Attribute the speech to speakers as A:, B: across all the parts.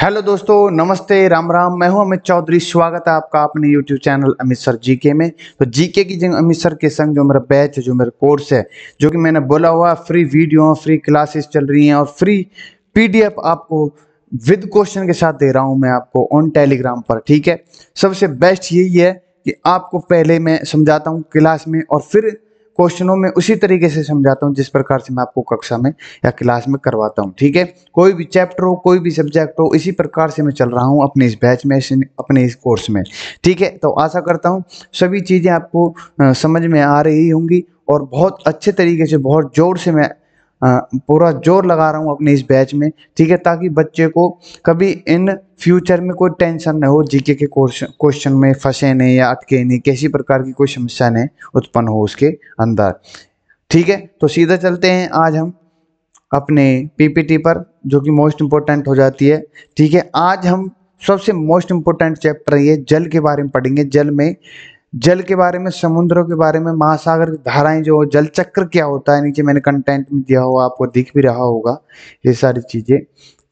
A: Hello दोस्तों नमस्ते राम राम मैं हूं अमित चौधरी स्वागत है आपका अपने YouTube channel Amit sir GK में तो जीके की जगह अमित सर के संग जो मेरा बैच है जो मेरा कोर्स है जो कि मैंने बोला हुआ फ्री वीडियो फ्री क्लासेस चल रही हैं और फ्री पीडीएफ आपको विद क्वेश्चन के साथ दे रहा हूं मैं आपको ऑन टेलीग्राम पर ठीक है सबसे बेस्ट यही है कि आपको पहले मैं समझाता हूँ क्लास में और फिर क्वेश्चनों में उसी तरीके से समझाता हूँ जिस प्रकार से मैं आपको कक्षा में या क्लास में करवाता हूँ ठीक है कोई भी चैप्टर हो कोई भी सब्जेक्ट हो इसी प्रकार से मैं चल रहा हूँ अपने इस बैच में अपने इस कोर्स में ठीक है तो आशा करता हूँ सभी चीज़ें आपको समझ में आ रही होंगी और बहुत अच्छे तरीके से बहुत जोर से मैं पूरा जोर लगा रहा हूँ अपने इस बैच में ठीक है ताकि बच्चे को कभी इन फ्यूचर में कोई टेंशन न हो जीके के क्वेश्चन में फंसे नहीं या अटके नहीं किसी प्रकार की कोई समस्या नहीं उत्पन्न हो उसके अंदर ठीक है तो सीधा चलते हैं आज हम अपने पीपीटी पर जो कि मोस्ट इम्पोर्टेंट हो जाती है ठीक है आज हम सबसे मोस्ट इम्पोर्टेंट चैप्टर ये जल के बारे में पढ़ेंगे जल में जल के बारे में समुद्रों के बारे में महासागर धाराएं जो जल चक्र क्या होता है नीचे मैंने कंटेंट में दिया हुआ आपको दिख भी रहा होगा ये सारी चीज़ें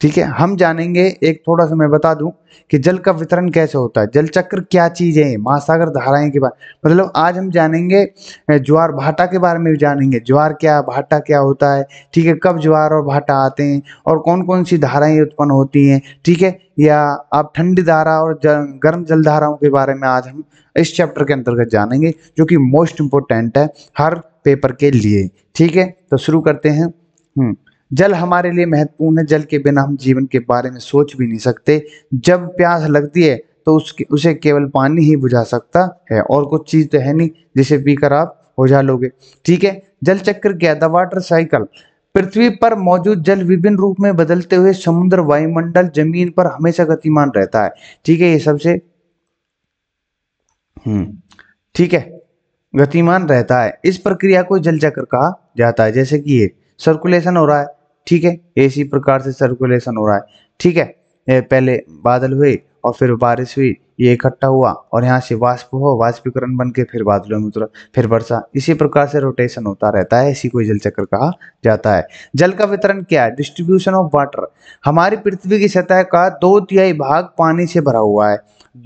A: ठीक है हम जानेंगे एक थोड़ा सा मैं बता दूं कि जल का वितरण कैसे होता है जल चक्र क्या चीज़ है महासागर धाराएं के बारे मतलब आज हम जानेंगे ज्वार भाटा के बारे में भी जानेंगे ज्वार क्या भाटा क्या होता है ठीक है कब ज्वार और भाटा आते हैं और कौन कौन सी धाराएं उत्पन्न होती हैं ठीक है या आप ठंडी धारा और जल, गर्म जल धाराओं के बारे में आज हम इस चैप्टर के अंतर्गत जानेंगे जो कि मोस्ट इम्पोर्टेंट है हर पेपर के लिए ठीक है तो शुरू करते हैं हम्म जल हमारे लिए महत्वपूर्ण है जल के बिना हम जीवन के बारे में सोच भी नहीं सकते जब प्यास लगती है तो उसके उसे केवल पानी ही बुझा सकता है और कुछ चीज़ तो है नहीं जिसे पीकर आप ओझा लोगे ठीक है जल चक्र क्या द वाटर साइकिल पृथ्वी पर मौजूद जल विभिन्न रूप में बदलते हुए समुद्र वायुमंडल जमीन पर हमेशा गतिमान रहता है ठीक है ये सबसे हम्म ठीक है गतिमान रहता है इस प्रक्रिया को जल चक्र कहा जाता है जैसे कि ये सर्कुलेशन हो रहा है ठीक है इसी प्रकार से सर्कुलेशन हो रहा है ठीक है पहले बादल हुए और फिर बारिश हुई ये इकट्ठा हुआ और यहाँ से वाष्प हो वाष्पीकरण बन के फिर बादलों में उतरा फिर वर्षा इसी प्रकार से रोटेशन होता रहता है इसी को जल चक्र कहा जाता है जल का वितरण क्या है डिस्ट्रीब्यूशन ऑफ वाटर हमारी पृथ्वी की सतह का दो तिहाई भाग पानी से भरा हुआ है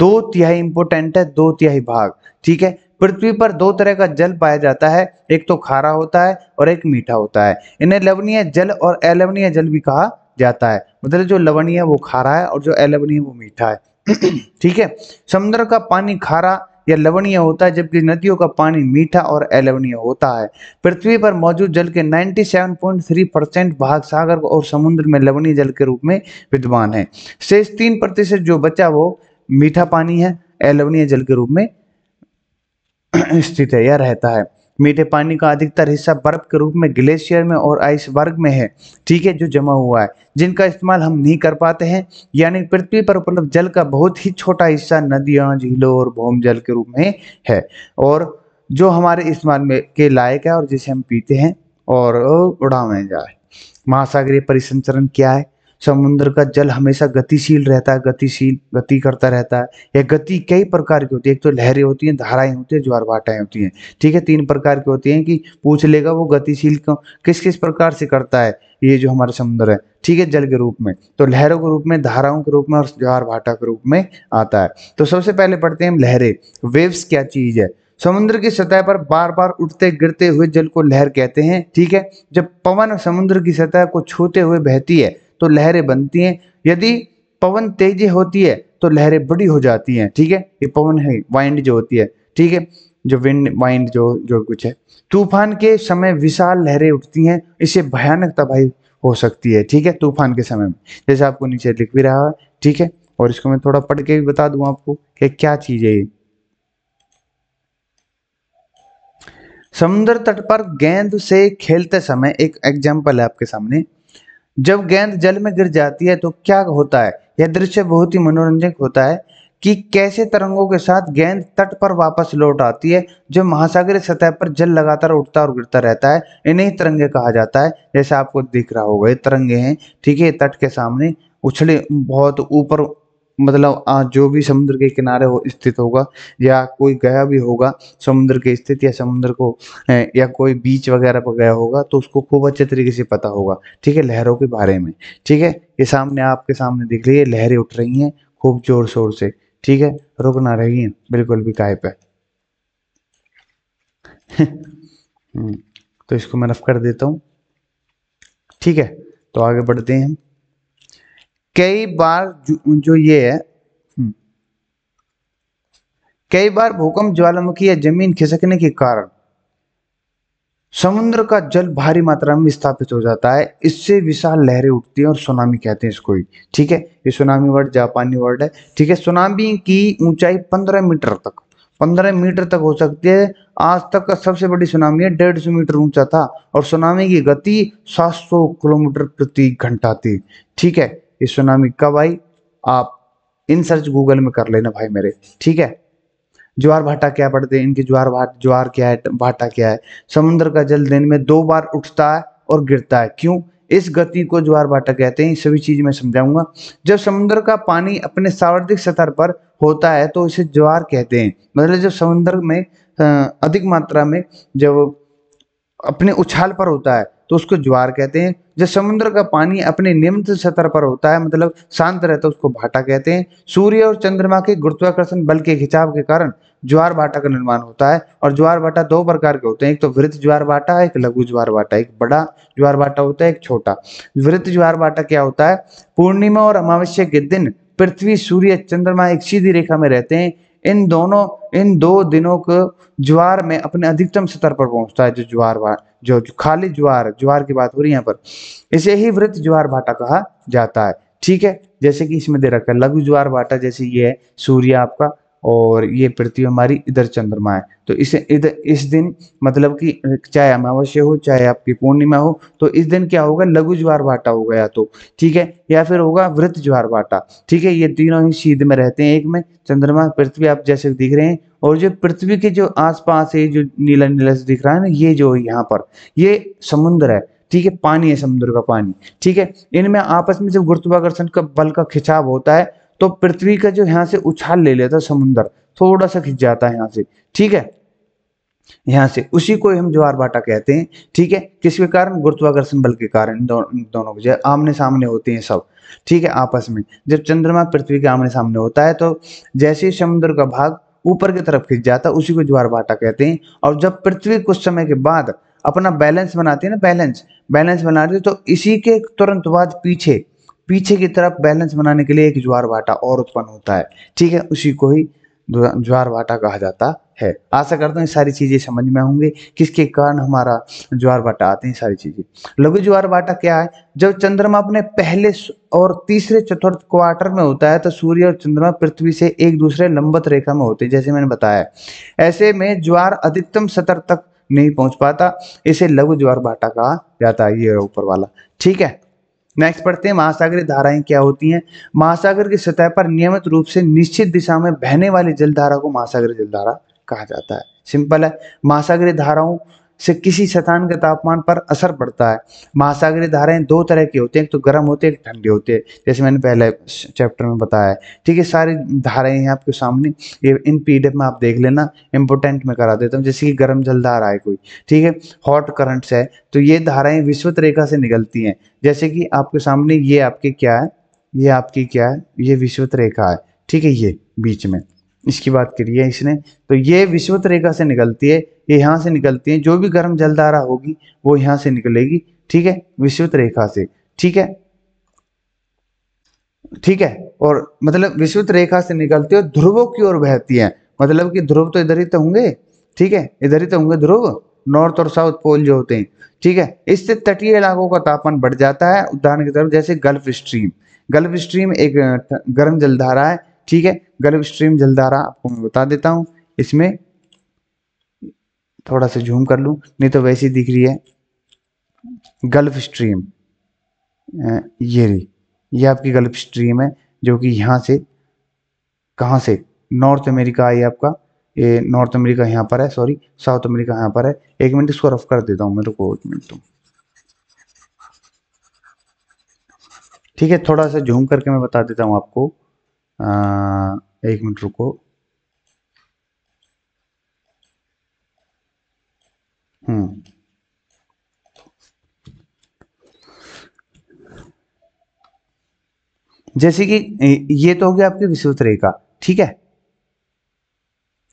A: दो तिहाई इंपोर्टेंट है दो तिहाई भाग ठीक है पृथ्वी पर दो तरह का जल पाया जाता है एक तो खारा होता है और एक मीठा होता है इन्हें लवणीय जल और अलवणीय जल भी कहा जाता है मतलब जो लवणीय है वो खारा है और जो अलवणीय वो मीठा है ठीक है समुद्र का पानी खारा या लवणीय होता है जबकि नदियों का पानी मीठा और अलवणीय होता है पृथ्वी पर मौजूद जल के 97.3 परसेंट भाग सागर और समुद्र में लवणीय जल के रूप में विद्वान है शेष तीन प्रतिशत जो बचा वो मीठा पानी है अलवणीय जल के रूप में स्थित है या रहता है मीठे पानी का अधिकतर हिस्सा बर्फ के रूप में ग्लेशियर में और आइसबर्ग में है ठीक है जो जमा हुआ है जिनका इस्तेमाल हम नहीं कर पाते हैं यानी पृथ्वी पर उपलब्ध जल का बहुत ही छोटा हिस्सा नदियाँ झीलों और भौम जल के रूप में है और जो हमारे इस्तेमाल में के लायक है और जिसे हम पीते हैं और में जाए महासागरीय परिसंचरण क्या है समुद्र का जल हमेशा गतिशील रहता है गतिशील गति करता रहता है यह गति कई प्रकार की होती है एक तो लहरें होती हैं धाराएं होती है ज्वार भाटाएं होती हैं ठीक है तीन प्रकार की होती हैं कि पूछ लेगा वो गतिशील क्यों किस किस प्रकार से करता है ये जो हमारा समुद्र है ठीक है जल के रूप में तो लहरों के रूप में धाराओं के रूप में और ज्वार भाटा के रूप में आता है तो सबसे पहले पढ़ते हैं हम लहरें वेव्स क्या चीज़ है समुद्र की सतह पर बार बार उठते गिरते हुए जल को लहर कहते हैं ठीक है जब पवन समुद्र की सतह को छूते हुए बहती है तो लहरें बनती हैं यदि पवन तेजी होती है तो लहरें बड़ी हो जाती हैं ठीक है ये पवन है वाइंड जो होती है ठीक है जो विंड वाइंड जो जो कुछ है तूफान के समय विशाल लहरें उठती हैं इससे भयानक तबाही हो सकती है ठीक है तूफान के समय में जैसे आपको नीचे लिख भी रहा है ठीक है और इसको मैं थोड़ा पढ़ के भी बता दूं आपको कि क्या चीज़ है ये समुद्र तट पर गेंद से खेलते समय एक एग्जाम्पल है आपके सामने जब गेंद जल में गिर जाती है तो क्या होता है यह दृश्य बहुत ही मनोरंजक होता है कि कैसे तरंगों के साथ गेंद तट पर वापस लौट आती है जो महासागरीय सतह पर जल लगातार उठता और गिरता रहता है इन्हें तरंगे कहा जाता है जैसे आपको दिख रहा होगा ये तरंगे हैं ठीक है तट के सामने उछले बहुत ऊपर मतलब जो भी समुद्र के किनारे हो स्थित होगा या कोई गया भी होगा समुद्र के स्थित या समुद्र को या कोई बीच वगैरह पर गया होगा तो उसको खूब अच्छे तरीके से पता होगा ठीक है लहरों के बारे में ठीक है ये सामने आपके सामने दिख रही है लहरें उठ रही हैं खूब जोर शोर से ठीक है रुक ना रही है बिल्कुल भी काय पे हम्म, तो इसको मैं रफ कर देता हूँ ठीक है तो आगे बढ़ते हैं हम कई बार जो, जो ये है हम्म, कई बार भूकंप ज्वालामुखी या जमीन खिसकने के कारण समुद्र का जल भारी मात्रा में विस्थापित हो जाता है इससे विशाल लहरें उठती हैं और सुनामी कहते हैं इसको ठीक है ये सुनामी वर्ड जापानी वर्ड है ठीक है सुनामी की ऊंचाई 15 मीटर तक 15 मीटर तक हो सकती है आज तक का सबसे बड़ी सुनामी है डेढ़ सौ मीटर ऊंचा था और सुनामी की गति सौ किलोमीटर प्रति घंटा थी ठीक है सुनामी कब आई आप इन सर्च गूगल में कर लेना भाई मेरे ठीक है ज्वार भाटा क्या पढ़ते हैं इनके ज्वार भाट ज्वार क्या है भाटा क्या है समुद्र का जल दिन में दो बार उठता है और गिरता है क्यों इस गति को ज्वार भाटा कहते हैं सभी चीज में समझाऊंगा जब समुद्र का पानी अपने सावर्धिक सतह पर होता है तो इसे ज्वार कहते हैं मतलब जब समुद्र में अधिक मात्रा में जब अपने उछाल पर होता है तो उसको ज्वार कहते हैं जब समुद्र का पानी अपने निम्न सतह पर होता है मतलब शांत रहता है उसको भाटा कहते हैं सूर्य और चंद्रमा के गुरुत्वाकर्षण बल के खिंचाव के कारण ज्वार भाटा का निर्माण होता है और ज्वार भाटा दो प्रकार के होते हैं एक तो वृत्त ज्वार भाटा एक लघु ज्वार भाटा एक बड़ा ज्वार भाटा होता है एक छोटा वृत्त ज्वार भाटा क्या होता है पूर्णिमा और अमावस्या के दिन पृथ्वी सूर्य चंद्रमा एक सीधी रेखा में रहते हैं इन दोनों इन दो दिनों को ज्वार में अपने अधिकतम स्तर पर पहुंचता है जो ज्वार जो खाली ज्वार ज्वार की बात हो रही है यहाँ पर इसे ही वृत्त ज्वार भाटा कहा जाता है ठीक है जैसे कि इसमें दे रखा है लघु ज्वार भाटा जैसे ये है सूर्य आपका और ये पृथ्वी हमारी इधर चंद्रमा है तो इसे इधर इस दिन मतलब कि चाहे अमावस्या हो चाहे आपकी पूर्णिमा हो तो इस दिन क्या होगा लघु ज्वार बाटा होगा या तो ठीक है या फिर होगा वृत्त ज्वार बाटा ठीक है ये तीनों ही शीत में रहते हैं एक में चंद्रमा पृथ्वी आप जैसे दिख रहे हैं और जो पृथ्वी के जो पास है जो नीला नीला से दिख रहा है ना ये जो यहाँ पर ये समुन्द्र है ठीक है पानी है समुद्र का पानी ठीक है इनमें आपस में जब गुरुत्वाकर्षण का बल का खिंचाव होता है तो पृथ्वी का जो यहाँ से उछाल ले लेता है समुंदर थोड़ा सा खिंच जाता है यहाँ से ठीक है यहां से उसी को हम ज्वार भाटा कहते हैं ठीक है किसके कारण गुरुत्वाकर्षण बल के कारण दो, दोनों के आमने सामने होते हैं सब ठीक है आपस में जब चंद्रमा पृथ्वी के आमने सामने होता है तो जैसे ही समुद्र का भाग ऊपर की तरफ खिंच जाता है उसी को ज्वार भाटा कहते हैं और जब पृथ्वी कुछ समय के बाद अपना बैलेंस बनाती है ना बैलेंस बैलेंस बनाती है तो इसी के तुरंत बाद पीछे पीछे की तरफ बैलेंस बनाने के लिए एक ज्वार भाटा और उत्पन्न होता है ठीक है उसी को ही ज्वार भाटा कहा जाता है आशा करता हूँ ये सारी चीज़ें समझ में होंगे किसके कारण हमारा ज्वार भाटा आते हैं सारी चीज़ें लघु ज्वार भाटा क्या है जब चंद्रमा अपने पहले और तीसरे चतुर्थ क्वार्टर में होता है तो सूर्य और चंद्रमा पृथ्वी से एक दूसरे लंबत रेखा में होते हैं जैसे मैंने बताया ऐसे में ज्वार अधिकतम सतर तक नहीं पहुंच पाता इसे लघु ज्वार भाटा कहा जाता है ये ऊपर वाला ठीक है नेक्स्ट पढ़ते हैं महासागरीय धाराएं क्या होती हैं महासागर की सतह पर नियमित रूप से निश्चित दिशा में बहने वाली जलधारा को महासागरीय जलधारा कहा जाता है सिंपल है महासागरीय धाराओं से किसी स्थान के तापमान पर असर पड़ता है महासागरीय धाराएं दो तरह के होते हैं तो गर्म होते हैं ठंडे होते हैं जैसे मैंने पहले चैप्टर में बताया है ठीक है सारी धाराएं हैं आपके सामने ये इन पी में आप देख लेना इंपोर्टेंट में करा देता हूँ जैसे कि गर्म जलधारा है कोई ठीक है हॉट करंट्स है तो ये धाराएं विश्वत रेखा से निकलती हैं जैसे कि आपके सामने ये आपके क्या है ये आपकी क्या है ये विश्वत रेखा है ठीक है ये बीच में इसकी बात करी है इसने तो ये विश्वत रेखा से निकलती है ये यहाँ से निकलती है जो भी गर्म जलधारा होगी वो यहाँ से निकलेगी ठीक है विश्वत रेखा से ठीक है ठीक है और मतलब विश्वत रेखा से निकलती है ध्रुवों की ओर बहती है मतलब कि ध्रुव तो इधर ही तो होंगे ठीक है इधर ही तो होंगे ध्रुव नॉर्थ और साउथ पोल जो होते हैं ठीक है इससे तटीय इलाकों का तापमान बढ़ जाता है उदाहरण की तरफ जैसे गल्फ स्ट्रीम गल्फ स्ट्रीम एक गर्म जलधारा है ठीक है गर्भ स्ट्रीम जलधारा आपको मैं बता देता हूँ इसमें थोड़ा सा झूम कर लूँ नहीं तो वैसी दिख रही है गल्फ स्ट्रीम ये रही ये आपकी गल्फ स्ट्रीम है जो कि यहाँ से कहाँ से नॉर्थ अमेरिका आई आपका ये नॉर्थ अमेरिका यहाँ पर है सॉरी साउथ अमेरिका यहाँ पर है एक मिनट इसको रफ कर देता हूँ मेरे को एक मिनट तुम तो। ठीक है थोड़ा सा झूम करके मैं बता देता हूँ आपको एक मिनट रुको हम्म जैसे कि ये तो हो गया आपकी विश्वत रेखा ठीक है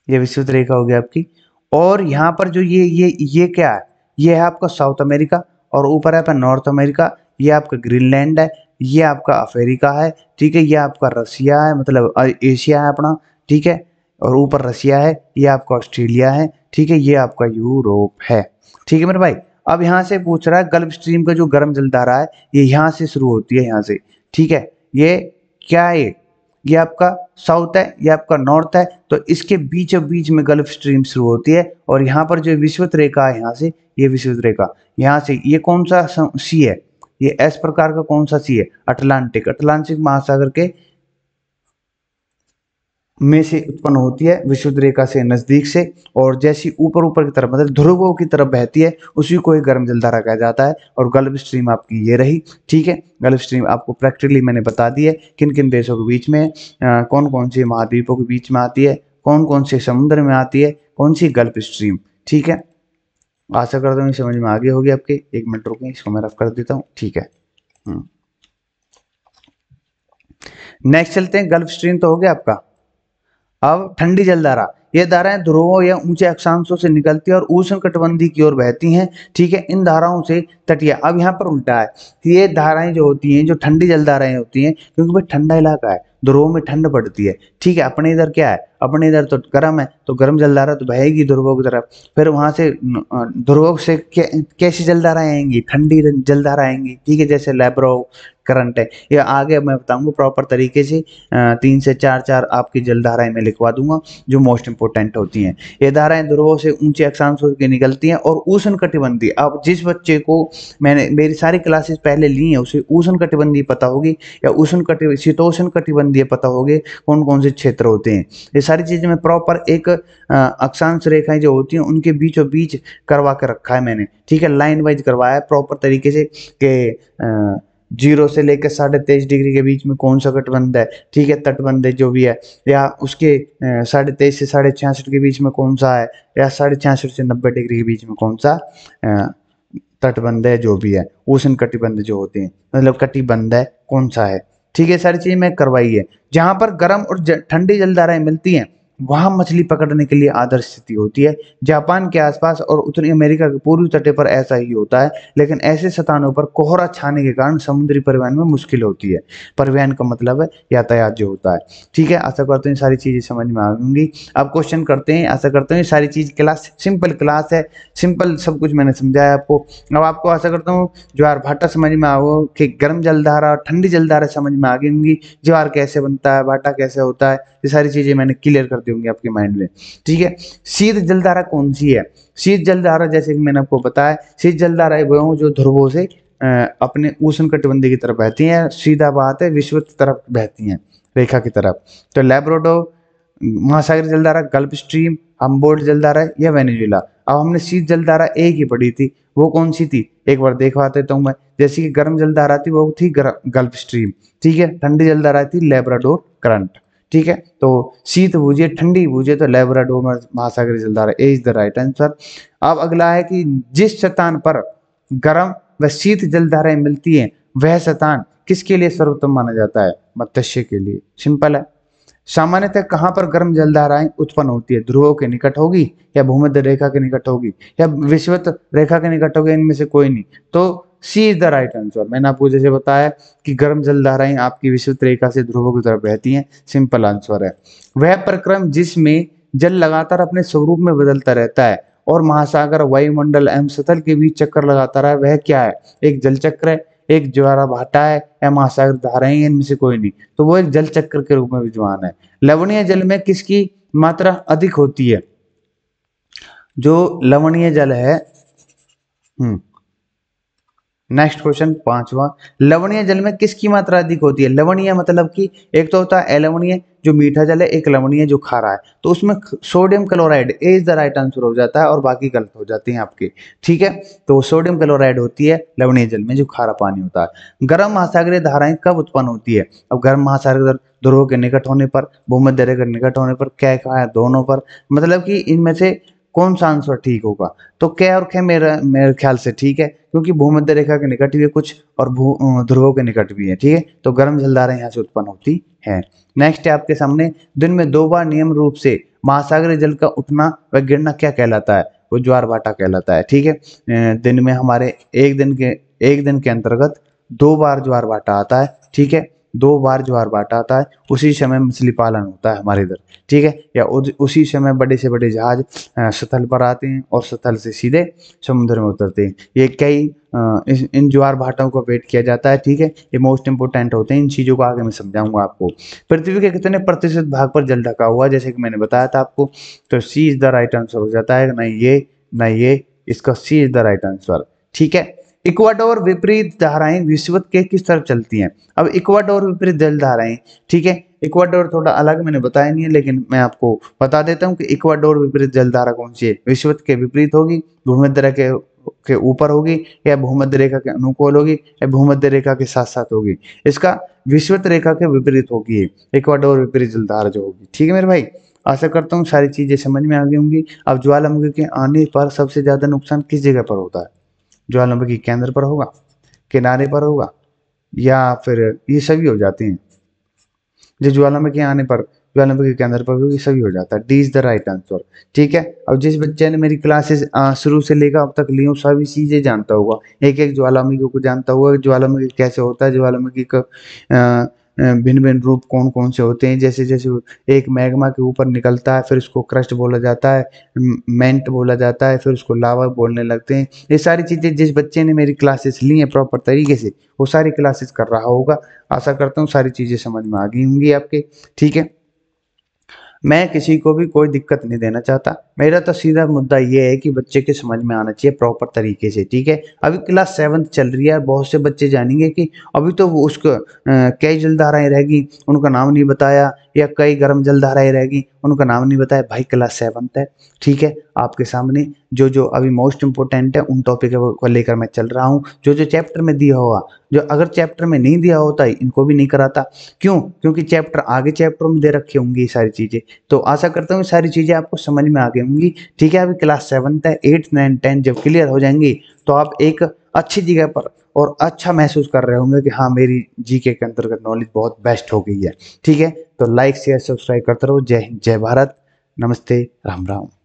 A: ये विश्वत रेखा हो गया आपकी और यहां पर जो ये ये ये क्या है ये है आपका साउथ अमेरिका और ऊपर है आपका नॉर्थ अमेरिका ये आपका ग्रीनलैंड है ये आपका अफ्रीका है ठीक है ये आपका रसिया है मतलब एशिया है अपना ठीक है और ऊपर रसिया है ये आपका ऑस्ट्रेलिया है ठीक है ये आपका यूरोप है ठीक है मेरे भाई अब यहाँ से पूछ रहा है गल्फ स्ट्रीम का जो गर्म जलधारा है ये यहाँ से शुरू होती है यहाँ से ठीक है ये क्या है ये आपका साउथ है ये आपका नॉर्थ है तो इसके बीचों बीच में गल्फ स्ट्रीम शुरू होती है और यहाँ पर जो विश्वत रेखा है यहाँ से ये विश्वत रेखा यहाँ से ये कौन सा सी है ये एस प्रकार का कौन सा सी है अटलांटिक अटलांटिक महासागर के में से उत्पन्न होती है विशुद्ध रेखा से नजदीक से और जैसी ऊपर ऊपर की तरफ मतलब ध्रुवों की तरफ बहती है उसी को ही गर्म जलधारा कहा जाता है और गल्फ स्ट्रीम आपकी ये रही ठीक है गल्फ स्ट्रीम आपको प्रैक्टिकली मैंने बता दी है किन किन देशों के बीच में आ, कौन कौन से महाद्वीपों के बीच में आती है कौन कौन से समुद्र में आती है कौन सी गल्फ स्ट्रीम ठीक है आशा करता हूँ समझ में आगे होगी आपके एक मिनट रुकें इसको मैं रफ कर देता हूँ ठीक है नेक्स्ट हम्म। चलते हैं गल्फ स्ट्रीम तो हो गया आपका अब ठंडी जलधारा ये धाराएं ध्रुवों या ऊंचे अक्षांशों से निकलती है और ऊष्ण कटबंधी की ओर बहती हैं ठीक है इन धाराओं से तटिया अब यहाँ पर उल्टा है ये धाराएं जो होती हैं जो ठंडी जलधाराएं होती हैं क्योंकि भाई ठंडा इलाका है ध्रुवों में ठंड पड़ती है ठीक है अपने इधर क्या है अपने इधर तो गर्म है तो गर्म जलधारा तो बहेगी ध्रुवों की तरफ फिर वहां से ध्रुवों से कैसी जलधारा आएंगी ठंडी जलधारा आएंगी ठीक है जैसे लेब्रो करंट है ये आगे मैं बताऊंगा प्रॉपर तरीके से तीन से चार चार आपकी जलधाराएं मैं लिखवा दूंगा जो मोस्ट इंपोर्टेंट होती हैं ये धाराएं ध्रुवों से ऊंचे अक्षांश की निकलती हैं और ऊषण कटिबंधी अब जिस बच्चे को मैंने मेरी सारी क्लासेस पहले ली हैं उसे ऊषण कटिबंधी पता होगी या ऊषण कटि शीतोषण कटिबंधीय पता होगी कौन कौन से क्षेत्र होते हैं ये सारी चीज़ें में प्रॉपर एक अक्षांश रेखाएं जो होती हैं उनके बीचों बीच करवा के कर रखा है मैंने ठीक है लाइन वाइज करवाया है प्रॉपर तरीके से के जीरो से लेकर साढ़े तेईस डिग्री के बीच में कौन सा गठबंध है ठीक है तटबंध है जो भी है या उसके साढ़े तेईस से साढ़े छियासठ के बीच में कौन सा है या साढ़े छियासठ से नब्बे डिग्री के बीच में कौन सा तटबंध है जो भी है उष्ण कटिबंध जो होते हैं मतलब कटिबंध है कौन सा है ठीक है सारी चीज़ें मैं करवाई है जहाँ पर गर्म और ठंडी जलधाराएँ मिलती हैं वहां मछली पकड़ने के लिए आदर्श स्थिति होती है जापान के आसपास और उत्तरी अमेरिका के पूर्वी तटे पर ऐसा ही होता है लेकिन ऐसे स्थानों पर कोहरा छाने के कारण समुद्री परिवहन में मुश्किल होती है परिवहन का मतलब है यातायात जो होता है ठीक है आशा करते हैं सारी चीज़ें समझ में आ होंगी अब क्वेश्चन करते हैं आशा करते हैं सारी चीज़ क्लास सिंपल क्लास है सिंपल सब कुछ मैंने समझाया आपको अब आपको आशा करता हूँ ज्वार भाटा समझ में आओ कि गर्म जलधारा ठंडी जलधारा समझ में आ गई होंगी ज्वार कैसे बनता है भाटा कैसे होता है ये सारी चीजें मैंने क्लियर कर दी होंगी आपके माइंड में ठीक है शीत जलधारा कौन सी है शीत जलधारा जैसे कि मैंने आपको बताया शीत जलधारा वह हूँ जो ध्रुवों से अपने उष्ण कटिबंधी की तरफ बहती हैं सीधा बात है विश्व की तरफ बहती हैं रेखा की तरफ तो लेब्रोडो महासागर जलधारा गल्फ स्ट्रीम अम्बोल्ड जलधारा या वेनेजुला अब हमने शीत जलधारा एक ही पढ़ी थी वो कौन सी थी एक बार देखवा देता हूँ मैं जैसे कि गर्म जलधारा थी वो थी गल्फ स्ट्रीम ठीक है ठंडी जलधारा थी लेब्राडोर करंट ठीक है तो शीत भूजिए ठंडी भूजिए तो लेबराडोर महासागर जलधार इज द राइट आंसर अब अगला है कि जिस शतान पर गर्म व शीत जलधाराएं मिलती हैं वह शतान किसके लिए सर्वोत्तम माना जाता है मत्स्य के लिए सिंपल है सामान्यतः कहाँ पर गर्म जलधाराएं उत्पन्न होती है ध्रुवों के निकट होगी या भूमध्य रेखा के निकट होगी या विश्वत रेखा के निकट होगी इनमें से कोई नहीं तो C is the right answer मैंने आपको जैसे बताया कि गर्म धाराएं आपकी विशुद्ध रेखा से ध्रुवों की तरफ बहती हैं सिंपल आंसर है वह प्रक्रम जिसमें जल लगातार अपने स्वरूप में बदलता रहता है और महासागर वायुमंडल एवं सतल के बीच चक्कर लगाता रहा वह क्या है एक जल चक्र है एक ज्वारा भाटा है या महासागर धाराएं इनमें से कोई नहीं तो वो एक जल चक्र के रूप में विद्वान है लवणीय जल में किसकी मात्रा अधिक होती है जो लवणीय जल है हम्म नेक्स्ट क्वेश्चन पांचवा लवणीय जल में किसकी मात्रा अधिक होती है लवणीय मतलब कि एक तो होता है अलवणीय जो मीठा जल है एक लवणीय जो खारा है तो उसमें sodium chloride is the right answer हो जाता है और बाकी गलत हो जाते हैं आपके ठीक है तो सोडियम क्लोराइड होती है लवणीय जल में जो खारा पानी होता है गर्म महासागरीय धाराएं कब उत्पन्न होती है अब गर्म महासागर ध्रुव के निकट होने पर भूमध्य रेखा निकट होने पर क्या कहा है दोनों पर मतलब कि इनमें से कौन सा आंसर ठीक होगा तो कै और क्या मेरा मेरे ख्याल से ठीक है क्योंकि भूमध्य रेखा के निकट भी है कुछ और भू ध्रुवों के निकट भी है ठीक है तो गर्म जलधारा यहाँ से उत्पन्न होती है नेक्स्ट है आपके सामने दिन में दो बार नियम रूप से महासागरी जल का उठना व गिरना क्या कहलाता है वो ज्वार भाटा कहलाता है ठीक है दिन में हमारे एक दिन के एक दिन के अंतर्गत दो बार ज्वार भाटा आता है ठीक है दो बार ज्वार बांटा आता है उसी समय मछली पालन होता है हमारे इधर ठीक है या उसी समय बड़े से बड़े जहाज स्थल पर आते हैं और स्थल से सीधे समुद्र में उतरते हैं ये कई इन ज्वार भाटों को वेट किया जाता है ठीक है ये मोस्ट इंपोर्टेंट होते हैं इन चीज़ों को आगे मैं समझाऊंगा आपको पृथ्वी के कितने प्रतिशत भाग पर जल ढका हुआ जैसे कि मैंने बताया था आपको तो C is the right answer हो जाता है ना ये ना ये इसका C is the right answer ठीक है इक्वाडोर विपरीत धाराएं विश्व के किस तरफ चलती हैं अब इक्वाडोर विपरीत जल धाराएं ठीक है इक्वाडोर थोड़ा अलग मैंने बताया नहीं है लेकिन मैं आपको बता देता हूँ कि इक्वाडोर विपरीत जल धारा कौन सी है विश्व के विपरीत होगी भूमध्य रेखा के ऊपर होगी या भूमध्य रेखा के अनुकूल होगी या भूमध्य रेखा के साथ साथ होगी इसका विश्वत रेखा के विपरीत होगी इक्वाडोर विपरीत जलधारा जो होगी ठीक है मेरे भाई आशा करता हूँ सारी चीज़ें समझ में आ गई होंगी अब ज्वालामुखी के आने पर सबसे ज़्यादा नुकसान किस जगह पर होता है ज्वालामुखी केंद्र पर होगा किनारे पर होगा या फिर ये सभी हो जाते हैं जो ज्वालामुखी आने पर ज्वालामुखी केंद्र पर भी सभी हो जाता है D is the right answer ठीक है अब जिस बच्चे ने मेरी क्लासेस शुरू से लेकर अब तक ली हूँ सभी चीज़ें जानता होगा एक एक ज्वालामुखी को जानता होगा ज्वालामुखी कैसे होता है ज्वालामुखी का भिन्न भिन्न रूप कौन कौन से होते हैं जैसे जैसे एक मैग्मा के ऊपर निकलता है फिर उसको क्रस्ट बोला जाता है मेंट बोला जाता है फिर उसको लावा बोलने लगते हैं ये सारी चीज़ें जिस बच्चे ने मेरी क्लासेस ली हैं प्रॉपर तरीके से वो सारी क्लासेस कर रहा होगा आशा करता हूँ सारी चीज़ें समझ में आ गई होंगी आपके ठीक है मैं किसी को भी कोई दिक्कत नहीं देना चाहता मेरा तो सीधा मुद्दा ये है कि बच्चे के समझ में आना चाहिए प्रॉपर तरीके से ठीक है अभी क्लास सेवन्थ चल रही है बहुत से बच्चे जानेंगे कि अभी तो उसको कई जल्द आ रही रहेगी उनका नाम नहीं बताया या कई गर्म जल धाराएं रहेगी उनका नाम नहीं बताया भाई क्लास सेवन है ठीक है आपके सामने जो जो अभी मोस्ट इंपॉर्टेंट है उन टॉपिक को लेकर मैं चल रहा हूँ जो जो चैप्टर में दिया हुआ जो अगर चैप्टर में नहीं दिया होता इनको भी नहीं कराता क्यों क्योंकि चैप्टर आगे चैप्टरों में दे रखी होंगी ये सारी चीज़ें तो आशा करता हूँ सारी चीज़ें आपको समझ में आ गई होंगी ठीक है अभी क्लास सेवन्थ है एट्थ नाइन टेंथ जब क्लियर हो जाएंगी तो आप एक अच्छी जगह पर और अच्छा महसूस कर रहे होंगे कि हाँ मेरी जी के अंतर्गत नॉलेज बहुत बेस्ट हो गई है ठीक है तो लाइक शेयर सब्सक्राइब करते रहो जय हिंद जय भारत नमस्ते राम राम